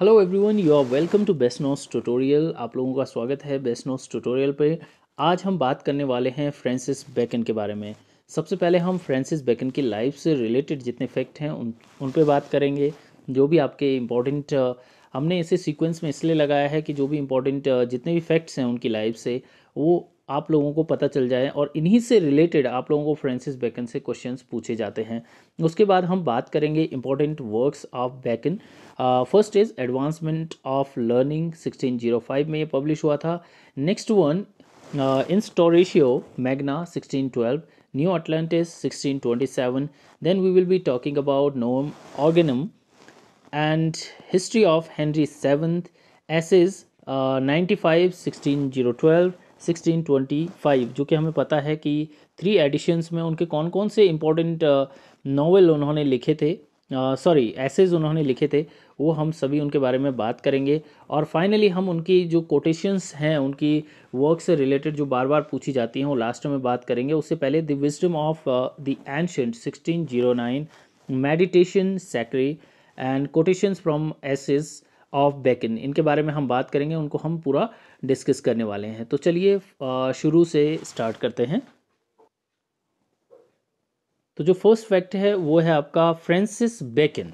Hello everyone you are welcome to best notes tutorial आप लोगों का स्वागत है बेस्टनोस ट्यूटोरियल पे आज हम बात करने वाले हैं फ्रांसिस बेकन के बारे में सबसे पहले हम फ्रांसिस बेकन की लाइफ से रिलेटेड जितने फैक्ट हैं उन उन पे बात करेंगे जो भी आपके इम्पोर्टेंट हमने इसे सीक्वेंस में इसलिए लगाया है कि जो भी इम्पोर्टेंट जितने भी फैक्ट्स हैं उनकी लाइफ से वो आप लोगों को पता चल जाए और इन्हीं से रिलेटेड आप लोगों को फ्रांसिस बैकन से क्वेश्चंस पूछे जाते हैं उसके बाद हम बात करेंगे important works of Bacon first is advancement of learning 1605 में ये पब्लिश हुआ था next one Instauratio Magna 1612 New Atlantis 1627 then we will be talking about Novum Organum and history of Henry seventh essays zero twelve sixteen twenty five जो कि हमें पता है कि थ्री एडिशंस में उनके कौन कौन से इम्पोर्टेंट नावल uh, उन्होंने लिखे थे सॉरी uh, एसेज उन्होंने लिखे थे वो हम सभी उनके बारे में बात करेंगे और फाइनली हम उनकी जो कोटेशंस हैं उनकी वर्क से रिलेटेड जो बार बार पूछी जाती हैं वो लास्ट में बात करेंगे उससे पहले the wisdom of the ancient sixteen zero nine meditation sacrae and quotations from essays of Bacon इनके बारे में हम बात करेंगे उनको हम पूरा डिस्कस करने वाले हैं तो चलिए शुरू से स्टार्ट करते हैं तो जो फर्स्ट फैक्ट है वो है आपका Francis Bacon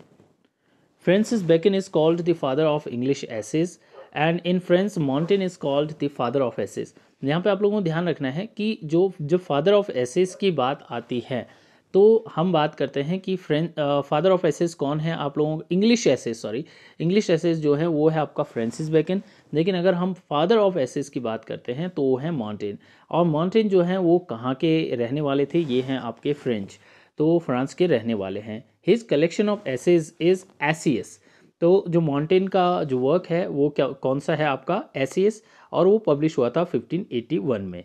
Francis Bacon is called the father of English essays and in France Montaigne is called the father of essays यहाँ पे आप लोगों को ध्यान रखना है कि जो जो फादर ऑफ एसेस की बात आती है तो हम बात करते हैं कि फ्रेंच फादर ऑफ एसेस कौन है आप लोगों English essays sorry English essays जो है वो है आपका फ्रेंसिस बेकन लेकिन अगर हम फादर ऑफ एसेस की बात करते हैं तो वो है माउंटेन और माउंटेन जो है वो कहाँ के रहने वाले थे ये हैं आपके फ्रेंच तो फ्रांस के रहने वाले हैं his collection of essays is Essais तो जो माउंटेन का जो वर्क है वो क्या कौन सा है आपका एसीएस और वो पब्लिश हुआ था 1581 में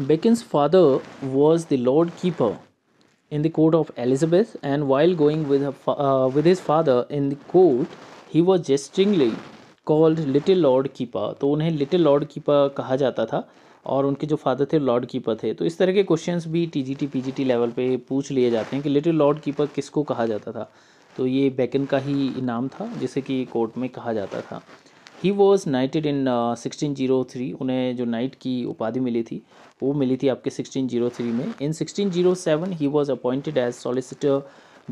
Bacon's father was the Lord Keeper in the court of Elizabeth, and while going with, her, fa- uh, with his father in the court, he was jestingly called Little Lord Keeper. तो उन्हें Little Lord Keeper कहा जाता था और उनके जो father थे Lord keeper थे तो इस तरह के क्वेश्चंस भी टीजीटी पीजीटी लेवल पे पूछ लिए जाते हैं कि लिटिल लॉर्ड कीपर किसको कहा जाता था तो ये बैकन का ही नाम था जिसे कि कोर्ट में कहा जाता था he was knighted in sixteen zero three उन्हें जो नाइट की उपाधि मिली थी वो मिली थी आपके सिक्सटीन जीरो थ्री में in sixteen zero seven he was appointed as solicitor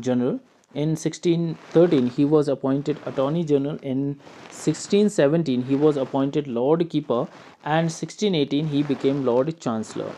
general in sixteen thirteen he was appointed attorney general in sixteen seventeen he was appointed lord keeper and sixteen eighteen he became lord chancellor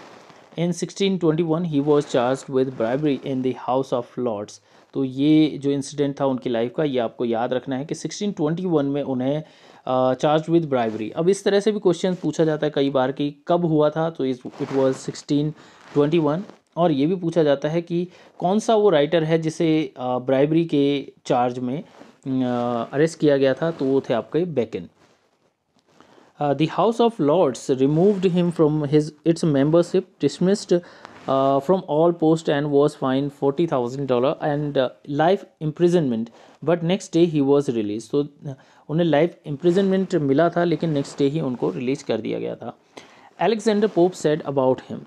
in sixteen twenty one he was charge with bribery in the House of Lords तो ये जो incident था उनकी life का ये आपको याद रखना है कि सिक्सटीन ट्वेंटी वन में उन्हें चार्ज विद ब्राइवरी अब इस तरह से भी क्वेश्चन पूछा जाता है कई बार कि कब हुआ था तो it was sixteen twenty one और ये भी पूछा जाता है कि कौन सा वो राइटर है जिसे ब्राइबरी के चार्ज में अरेस्ट किया गया था तो वो थे आपके Bacon the House of Lords removed him from his its membership dismissed from all post and was fine forty thousand dollar and life imprisonment but next day he was release तो उन्हें life imprisonment मिला था लेकिन next day ही उनको release कर दिया गया था Alexander Pope said about him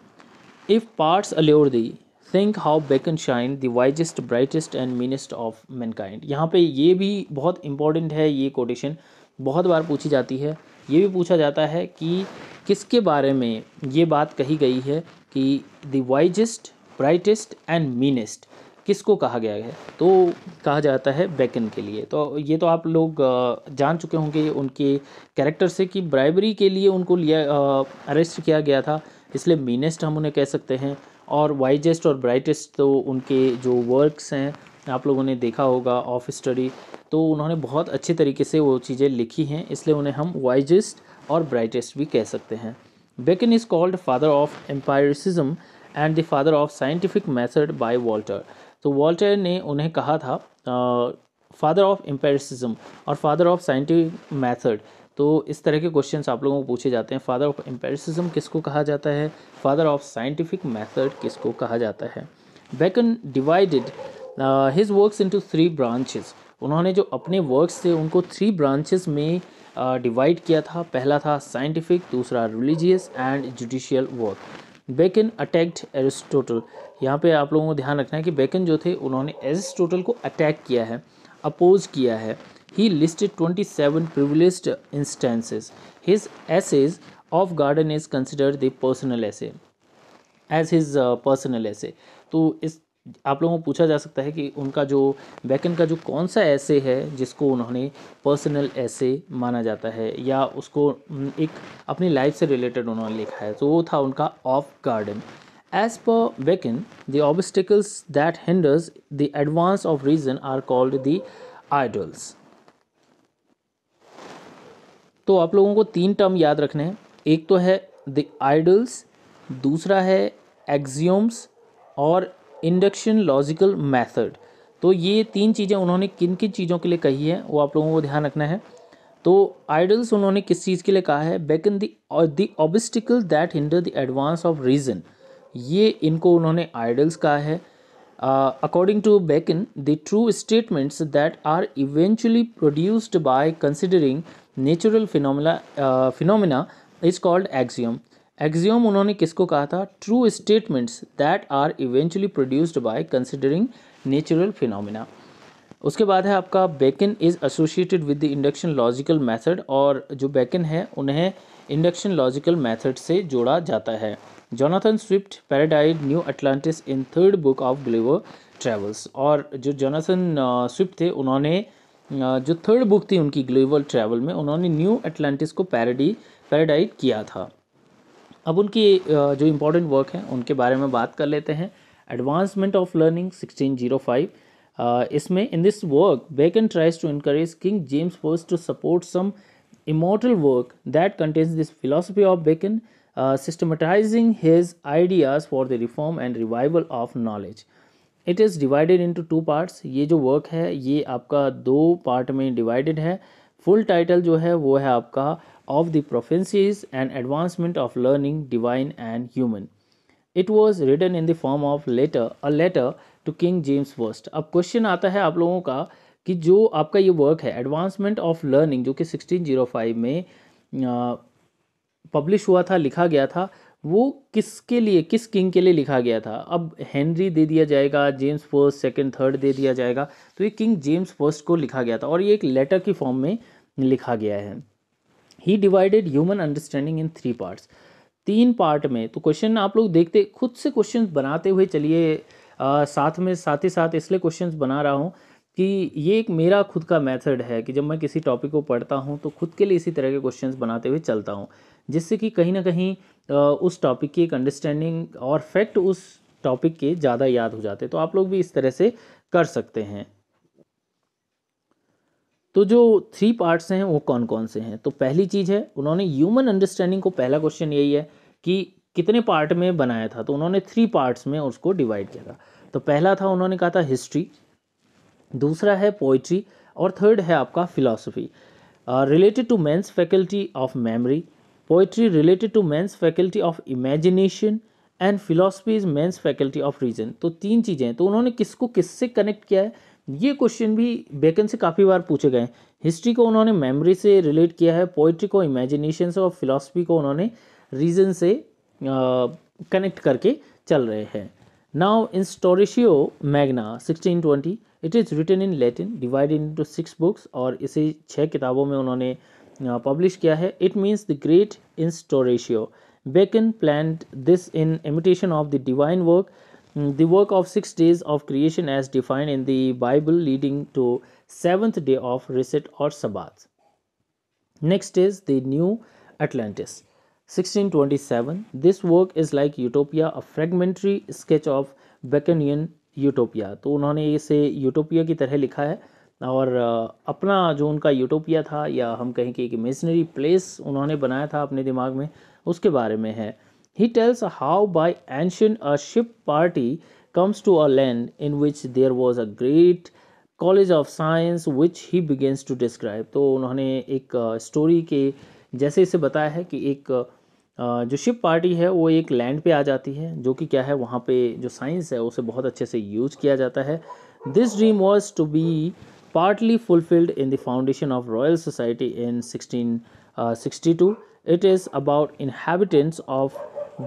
if parts allure thee think how Bacon shine the wisest brightest and meanest of mankind यहाँ पे ये भी बहुत इंपॉर्टेंट है ये कोटेशन बहुत बार पूछी जाती है ये भी पूछा जाता है कि किसके बारे में ये बात कही गई है कि the wisest brightest and meanest किसको कहा गया है तो कहा जाता है बैकन के लिए तो ये तो आप लोग जान चुके होंगे उनके कैरेक्टर से कि ब्राइबरी के लिए उनको लिया अरेस्ट किया गया था इसलिए मीनेस्ट हम उन्हें कह सकते हैं और वाइजेस्ट और ब्राइटेस्ट तो उनके जो वर्क्स हैं आप लोगों ने देखा होगा ऑफ स्टडी तो उन्होंने बहुत अच्छे तरीके से वो चीज़ें लिखी हैं इसलिए उन्हें हम वाइजेस्ट और ब्राइटेस्ट भी कह सकते हैं Bacon is called father of empiricism and the father of scientific method by Walter तो वॉल्टर ने उन्हें कहा था फादर ऑफ एम्पेरिसिज्म और फादर ऑफ साइंटिफिक मेथड तो इस तरह के क्वेश्चन आप लोगों को पूछे जाते हैं फादर ऑफ एम्पेरिसिज्म किसको कहा जाता है फादर ऑफ साइंटिफिक मेथड किसको कहा जाता है Bacon divided his works into three branches उन्होंने जो अपने वर्क्स थे उनको थ्री ब्रांचेस में डिवाइड uh, किया था पहला था साइंटिफिक दूसरा religious and judicial work Bacon attacked Aristotle यहाँ पे आप लोगों को ध्यान रखना है कि बेकन जो थे उन्होंने एरिस्टोटल को अटैक किया है अपोज किया है he listed twenty seven privilege instances his essays of garden is consider the personal essay as his personal essay तो इस आप लोगों को पूछा जा सकता है कि उनका जो बैकन का जो कौन सा ऐसे है जिसको उन्होंने पर्सनल ऐसे माना जाता है या उसको एक अपनी लाइफ से रिलेटेड उन्होंने लिखा है तो वो था उनका of garden As per Wiccan, the obstacles that hinders the advance of reason are called the idols. तो आप लोगों को तीन टर्म याद रखने हैं एक तो है द आइडल्स दूसरा है एक्जियोम्स और इंडक्शन लॉजिकल मेथड तो ये तीन चीज़ें उन्होंने किन किन चीज़ों के लिए कही है वो आप लोगों को ध्यान रखना है तो आइडल्स उन्होंने किस चीज़ के लिए कहा है Bacon the that hinder the advance of reason ये इनको उन्होंने आइडल्स कहा है according to Bacon the true statements that are eventually produced by considering natural phenomena phenomena is called axiom axiom उन्होंने किसको कहा था true statements that are eventually produced by considering natural phenomena उसके बाद है आपका Bacon is associated with the induction logical method और जो बेकन है उन्हें इंडक्शन लॉजिकल मैथड से जोड़ा जाता है Jonathan Swift parodied New Atlantis in third book of Gulliver travels और जो जोनाथन स्विफ्ट uh, थे उन्होंने uh, जो थर्ड बुक थी उनकी ग्लोबल ट्रैवल में उन्होंने न्यू अटलांटिस को पैरडी पैराडाइड किया था अब उनकी uh, जो इम्पोर्टेंट वर्क हैं उनके बारे में बात कर लेते हैं एडवांसमेंट ऑफ लर्निंग 1605 इसमें in this work Bacon tries to encourage King James first to support some immortal work that contains this philosophy of Bacon uh, systematizing his ideas for the reform and revival of knowledge it is divided into two parts ये जो work है ये आपका दो part में divided है full title जो है वो है आपका of the proficience and advancement of learning divine and human it was written in the form of letter a letter to King James first अब क्वेश्चन आता है आप लोगों का कि जो आपका ये वर्क है एडवांसमेंट ऑफ लर्निंग जो कि 1605 में uh, पब्लिश हुआ था लिखा गया था वो किसके लिए किस किंग के लिए लिखा गया था अब हेनरी दे दिया जाएगा जेम्स फर्स्ट सेकंड थर्ड दे दिया जाएगा तो ये किंग जेम्स फर्स्ट को लिखा गया था और ये एक लेटर की फॉर्म में लिखा गया है he divided human understanding in three parts तीन पार्ट में तो क्वेश्चन आप लोग देखते खुद से क्वेश्चन बनाते हुए चलिए साथ में साथ ही साथ इसलिए क्वेश्चन बना रहा हूँ कि ये एक मेरा खुद का मेथड है कि जब मैं किसी टॉपिक को पढ़ता हूँ तो खुद के लिए इसी तरह के क्वेश्चन बनाते हुए चलता हूँ जिससे कि कहीं ना कहीं उस टॉपिक की एक अंडरस्टैंडिंग और फैक्ट उस टॉपिक के ज़्यादा याद हो जाते तो आप लोग भी इस तरह से कर सकते हैं तो जो थ्री पार्ट्स हैं वो कौन कौन से हैं तो पहली चीज़ है उन्होंने ह्यूमन अंडरस्टैंडिंग को पहला क्वेश्चन यही है कि कितने पार्ट में बनाया था तो उन्होंने थ्री पार्ट्स में उसको डिवाइड किया था तो पहला था उन्होंने कहा था हिस्ट्री दूसरा है पोइट्री और थर्ड है आपका philosophy related to man's faculty of memory poetry related to man's faculty of imagination and philosophy is man's faculty of reason तो तीन चीज़ें हैं तो उन्होंने किसको किससे कनेक्ट किया है ये क्वेश्चन भी बेकन से काफ़ी बार पूछे गए हैं हिस्ट्री को उन्होंने मेमोरी से रिलेट किया है पोइट्री को इमेजिनेशन से और फिलासफी को उन्होंने रीजन से कनेक्ट uh, करके चल रहे हैं now Magna sixteen twenty it is written in Latin divided into six books और इसे छः किताबों में उन्होंने पब्लिश किया है six means the great Instauratio Bacon plan this in imitation of the divine work the work of six days of creation as defined in the bible leading to seventh day of reset or sabbath next is the new atlantis 1627 this work is like utopia a fragmentary sketch of baconian utopia तो उन्होंने इसे utopia की तरह लिखा है और अपना जो उनका यूटोपिया था या हम कहें कि एक इमेजनरी प्लेस उन्होंने बनाया था अपने दिमाग में उसके बारे में है ही टेल्स हाउ बाय एंशन a ship party comes to a land in which there was a great college of science which he begins to describe तो उन्होंने एक स्टोरी के जैसे इसे बताया है कि एक जो शिप पार्टी है वो एक लैंड पे आ जाती है जो कि क्या है वहाँ पे जो साइंस है उसे बहुत अच्छे से यूज किया जाता है this dream was to be in the foundation of Royal Society in sixteen sixty two it is about inhabitants of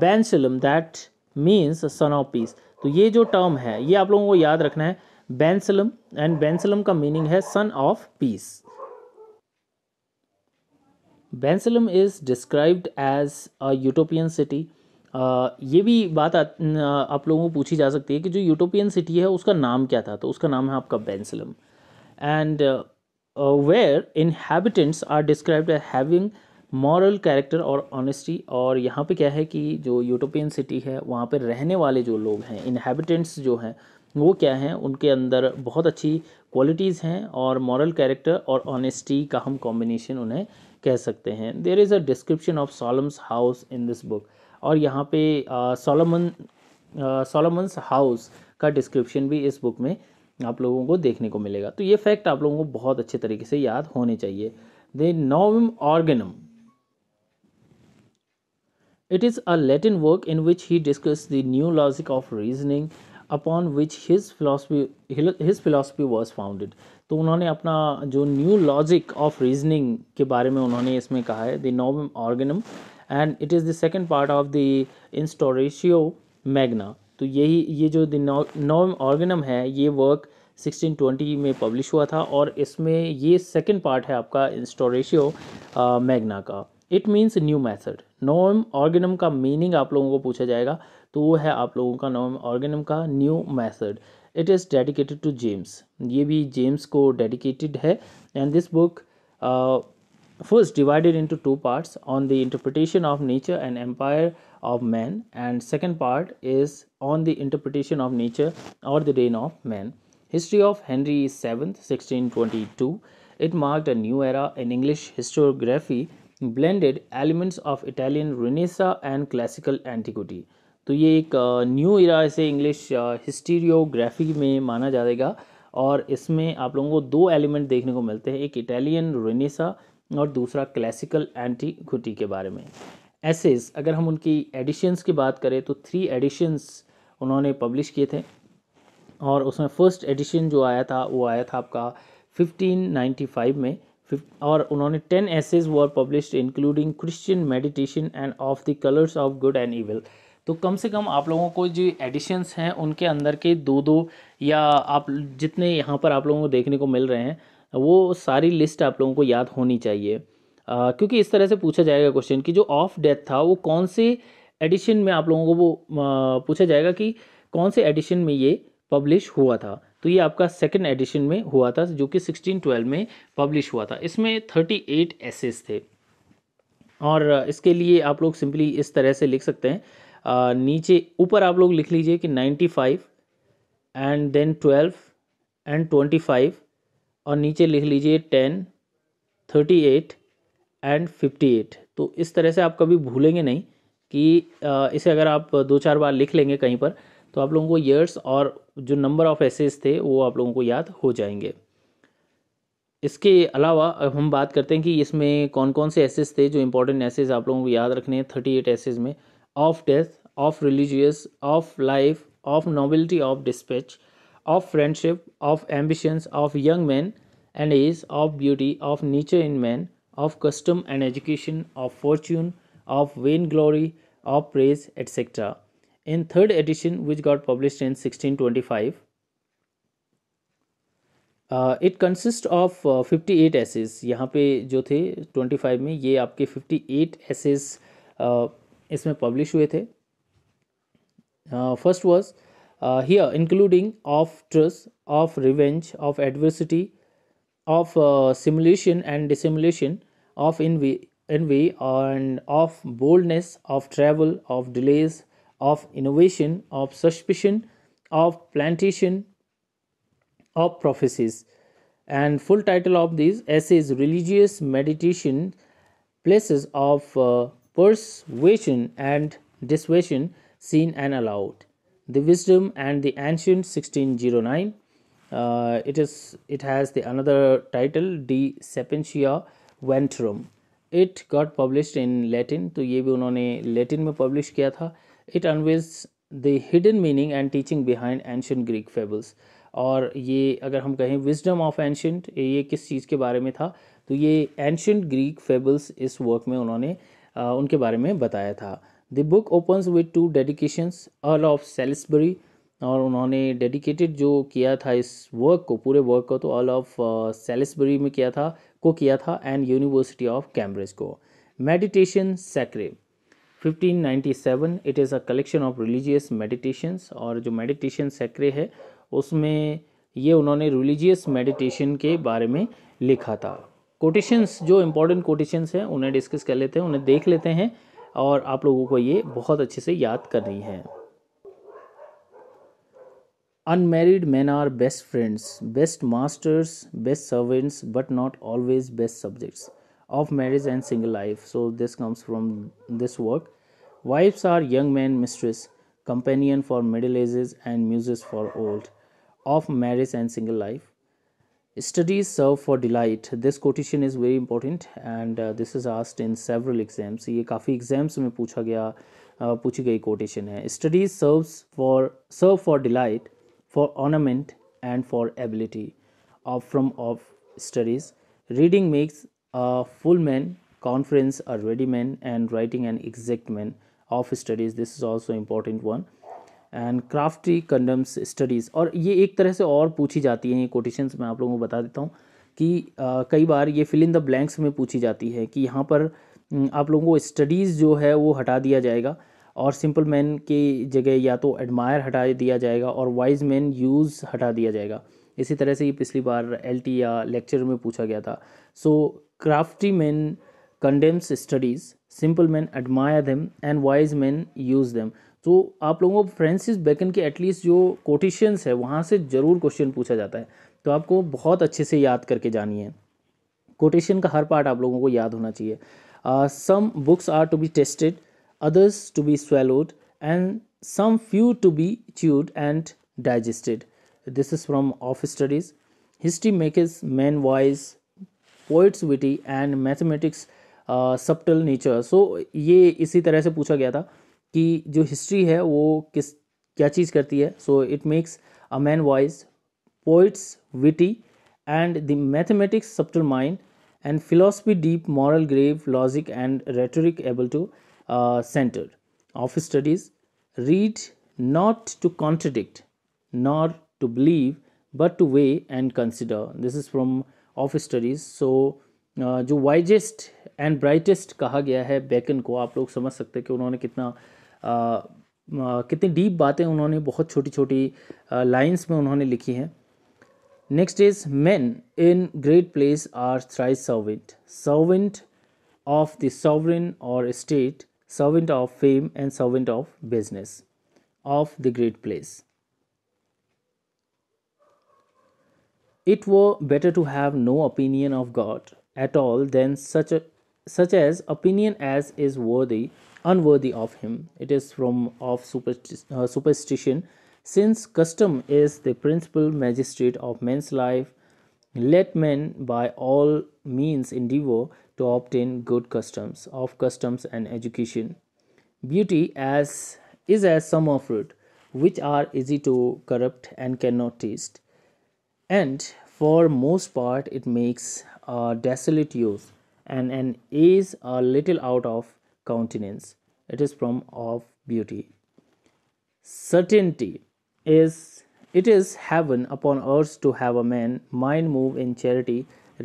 Bansalem that means son of peace तो ये जो टर्म है ये आप लोगों को याद रखना है बैंसलम एंड बैंसलम का मीनिंग है son of peace Bensalem is described as a utopian city ये भी बात आ, आप लोगों को पूछी जा सकती है कि जो यूटोपियन सिटी है उसका नाम क्या था तो उसका नाम है आपका Bensalem and where inhabitants are described as having moral character और ऑनेस्टी और यहाँ पे क्या है कि जो यूटोपियन सिटी है वहाँ पे रहने वाले जो लोग हैं इनहेबिटेंट्स जो हैं वो क्या हैं उनके अंदर बहुत अच्छी क्वालिटीज़ हैं और मॉरल कैरेक्टर और ऑनेस्टी का हम कॉम्बिनेशन उन्हें कह सकते हैं there is a description of Solomon's house in this book और यहाँ पे सोलमन सोलमन्स हाउस का डिस्क्रिप्शन भी इस बुक में आप लोगों को देखने को मिलेगा तो ये फैक्ट आप लोगों को बहुत अच्छे तरीके से याद होने चाहिए the Novum Organum it is a Latin work in which he discuss the new logic of reasoning upon which his philosophy his philosophy was founded तो उन्होंने अपना जो न्यू लॉजिक ऑफ रीजनिंग के बारे में उन्होंने इसमें कहा है the Novum Organum and it is the second part of the Instauratio Magna तो यही ये जो द नोव ऑर्गेनम है ये वर्क 1620 में पब्लिश हुआ था और इसमें ये सेकेंड पार्ट है आपका इंस्टोरेशियो मैग्ना uh, का it means new method Novum Organum का मीनिंग आप लोगों को पूछा जाएगा तो वो है आप लोगों का नोम ऑर्गेनम का new method it is dedicated to James ये भी James को dedicated है and this book uh, first divided into two parts on the interpretation of nature and empire of man and second part is on the interpretation of nature or the reign of man history of henry VII, 1622 it marked a new era in english historiography blended elements of italian renaissance and classical antiquity तो ये एक new इरा इसे English हिस्टीरियोग्राफी में माना जाएगा और इसमें आप लोगों को दो एलिमेंट देखने को मिलते हैं एक इटालियन रोनेसा और दूसरा क्लासिकल एंटी घुटी के बारे में एसेज अगर हम उनकी एडिशंस की बात करें तो थ्री एडिशंस उन्होंने पब्लिश किए थे और उसमें फर्स्ट एडिशन जो आया था वो आया था आपका 1595 में और उन्होंने ten essays were publish including Christian meditation and of the colours of good and evil तो कम से कम आप लोगों को जो एडिशंस हैं उनके अंदर के दो दो या आप जितने यहाँ पर आप लोगों को देखने को मिल रहे हैं वो सारी लिस्ट आप लोगों को याद होनी चाहिए आ, क्योंकि इस तरह से पूछा जाएगा क्वेश्चन कि जो ऑफ डेथ था वो कौन से एडिशन में आप लोगों को वो पूछा जाएगा कि कौन से एडिशन में ये पब्लिश हुआ था तो ये आपका सेकंड एडिशन में हुआ था जो कि 1612 में पब्लिश हुआ था इसमें 38 एसेस थे और इसके लिए आप लोग सिंपली इस तरह से लिख सकते हैं नीचे ऊपर आप लोग लिख लीजिए कि ninety five and then twelve and twenty five और नीचे लिख लीजिए ten thirty eight and fifty eight तो इस तरह से आप कभी भूलेंगे नहीं कि इसे अगर आप दो चार बार लिख लेंगे कहीं पर तो आप लोगों को ईयर्स और जो नंबर ऑफ़ एसेज थे वो आप लोगों को याद हो जाएंगे इसके अलावा अब हम बात करते हैं कि इसमें कौन कौन से एसेज थे जो इंपॉर्टेंट एसेज आप लोगों को याद रखने हैं थर्टी एट एसेस में of death, of religious, of life, of nobility, of dispatch, of friendship, of ambitions, of young men and age, of beauty, of nature in men, of custom and education, of fortune, of vainglory, of praise, etc. In third edition, which got published in 1625, uh, it consists of fifty eight essays यहाँ पे जो थे twenty five में ये आपके fifty eight इसमें publish हुए थे first was here including of truth of revenge of adversity of simulation and dissimulation of in envy and of boldness of travel of delays of innovation of suspicion of plantation of prophecies and full title of this essay is religious meditation places of persuasion and dissuasion seen and allowed the wisdom and the ancient 1609 uh, it is it has the another title de sapientia ventrum it got published in latin to ye bhi unhone latin mein publish kiya tha it unveils the hidden meaning and teaching behind ancient greek fables और ये अगर हम कहें wisdom of ancient ये किस चीज़ के बारे में था तो ये एंशंट ग्रीक फेबल्स इस वर्क में उन्होंने उनके बारे में बताया था the book opens with two dedications earl of Salisbury और उन्होंने डेडिकेटेड जो किया था इस वर्क को पूरे वर्क को तो अर्ल ऑफ सेल्सबरी में किया था को किया था एंड यूनिवर्सिटी ऑफ कैम्ब्रिज को meditation sacrae 1597 it is a collection of religious meditations और जो मेडिटेशन सैक्रे है उसमें ये उन्होंने रिलीजियस मेडिटेशन के बारे में लिखा था कोटेशंस जो इम्पोर्टेंट कोटेशंस हैं उन्हें डिस्कस कर लेते हैं उन्हें देख लेते हैं और आप लोगों को ये बहुत अच्छे से याद करनी है unmarried man are best friends best masters best servants but not always best subjects of marriage and single life so this comes from this work wives are young man mistress companion for middle ages and nurses for old of marriage and single life studies serve for delight this quotation is very important and uh, this is asked in several exams ये काफ़ी exams में पूछा गया uh, पूछी quotation है studies serves for serve for delight for ornament and for ability of from of studies reading makes a full man conference a ready man and writing an exact man of studies this is also important one and crafty condemns studies और ये एक तरह से और पूछी जाती हैं ये कोटेशंस मैं आप लोगों को बता देता हूँ कि आ, कई बार ये फिल इन द ब्लैंक्स में पूछी जाती है कि यहाँ पर आप लोगों को स्टडीज़ जो है वो हटा दिया जाएगा और सिंपल मैन की जगह या तो एडमायर हटा दिया जाएगा और वाइज मैन यूज़ हटा दिया जाएगा इसी तरह से ये पिछली बार एल या लेक्चर में पूछा गया था so crafty man condemns studies simple man admire them and wise man use them तो आप लोगों को फ्रेंसिस बेकन के एटलीस्ट जो कोटिशंस है वहाँ से ज़रूर क्वेश्चन पूछा जाता है तो आपको बहुत अच्छे से याद करके जानी है कोटेशन का हर पार्ट आप लोगों को याद होना चाहिए some books are to be tasted others to be swallowed and some few to be chewed and digested this is from of studies history makers man wise poets witty and mathematics subtle nature so ये इसी तरह से पूछा गया था की जो history है वो किस क्या चीज़ करती है so it makes a man wise poets witty and the mathematics subtle mind and philosophy deep moral grave logic and rhetoric able to centre of studies read not to contradict not to believe but to weigh and consider this is from of studies so जो wisest and brightest कहा गया है bacon को आप लोग समझ सकते हैं कि उन्होंने कितना कितनी डीप बातें उन्होंने बहुत छोटी छोटी लाइंस में उन्होंने लिखी हैं next is men in great place are thrice servant servant of the sovereign और state servant of fame and servant of business of the great place it were better to have no opinion of God at all than such such as opinion as is were unworthy of him. It is from of uh, superstition. Since custom is the principal magistrate of men's life, let men by all means endeavor to obtain good customs of customs and education. Beauty as is as summer fruit, which are easy to corrupt and cannot taste, and for most part it makes a desolate use and an is a little out of countenance it is from of beauty certainty is it is heaven upon earth to have a man mind move in charity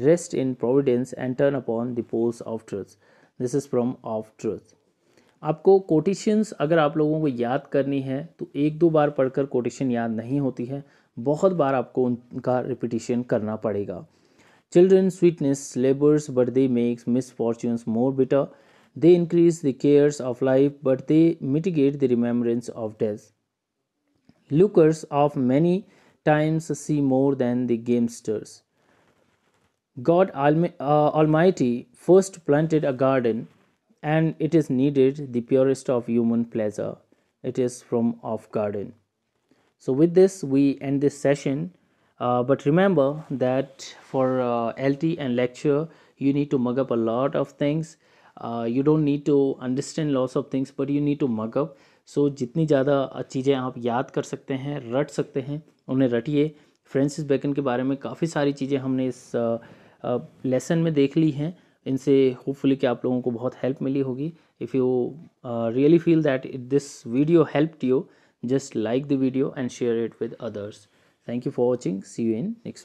rest in providence and turn upon the poles of truth This is from of truth. आपको quotations अगर आप लोगों को याद करनी है तो एक दो बार पढ़कर कोटेशन याद नहीं होती है बहुत बार आपको उनका रिपीटिशन करना पड़ेगा children sweetness labours birthday makes misfortunes more bitter They increase the cares of life, but they mitigate the remembrance of death. Lookers of many times see more than the gamesters. God uh, Almighty first planted a garden, and it is needed the purest of human pleasure. It is from off garden. So, with this, we end this session. Uh, but remember that for uh, LT and lecture, you need to mug up a lot of things. You don't need to understand loss of things but you need to mug up so जितनी ज़्यादा चीज़ें आप याद कर सकते हैं रट सकते हैं उन्हें रटिए फ्रेंसिस बेकन के बारे में काफ़ी सारी चीज़ें हमने इस लेसन uh, uh, में देख ली हैं इनसे होपफुली कि आप लोगों को बहुत हेल्प मिली होगी if you really feel that it this video helped you just like the video and share it with others thank you for watching see you in next